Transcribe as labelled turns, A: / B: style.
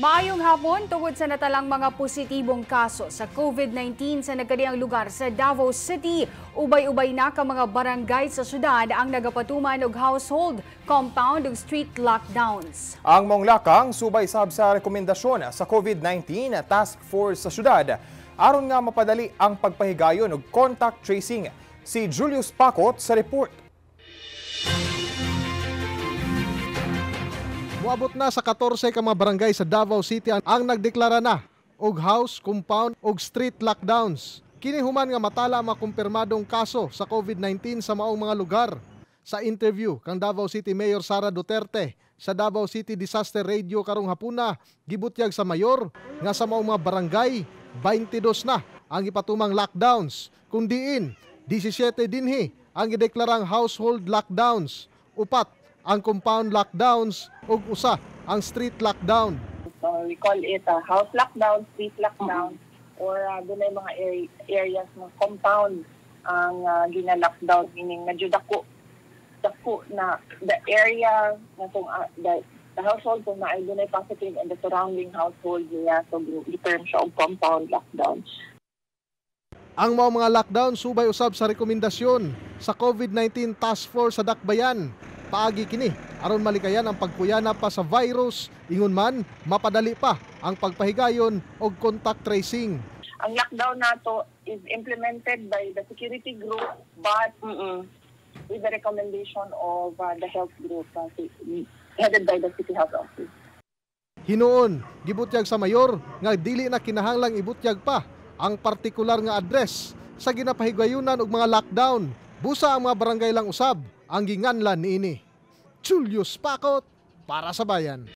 A: Maayong hapon tungod sa natalang mga positibong kaso sa COVID-19 sa nagkaniang lugar sa Davao City. Ubay-ubay na ka mga barangay sa syudad ang nagapatuman og household, compound ug street lockdowns.
B: Ang monglakang subay sab sa rekomendasyon sa COVID-19 Task Force sa syudad aron nga mapadali ang pagpahigayon og contact tracing. Si Julius Pacot sa report. Muabot na sa 14
C: ka mga barangay sa Davao City ang nagdeklara na og house, compound og street lockdowns. Kini human nga matala ang makumpirmadong kaso sa COVID-19 sa maong mga lugar. Sa interview kang Davao City Mayor Sara Duterte sa Davao City Disaster Radio karong hapuna, gibutyag sa mayor nga sa maong mga barangay 22 na ang ipatumang lockdowns, kundiin 17 dinhi ang ideklarang household lockdowns. Upat ang compound lockdowns ug usa ang street
D: lockdown. So we call it a house lockdown, street lockdown or uh, dunay mga areas ng compound ang uh, gina-lockdown meaning medyo dako dako na the area na kung uh, the, the household kung naay dunay positive and the surrounding household niya so i-term siya og compound lockdown.
C: Ang mga mga lockdown subay usab sa rekomendasyon sa COVID-19 Task Force sa Dakbayan paagi kini aron malikayan ang pagpuyana pa sa virus ingon man mapadali pa ang pagpahigayon og contact tracing.
D: Ang lockdown nato is implemented by the security group but mm-mm, with the recommendation of uh, the health group uh, headed by the city health office.
C: Hinoon, gibutyag sa mayor nga dili na kinahanglang ibutyag pa ang partikular nga address sa ginapahigayunan og mga lockdown. Busa ang mga barangay lang usab ang ginganlan ini. Julius Pakot para sa bayan.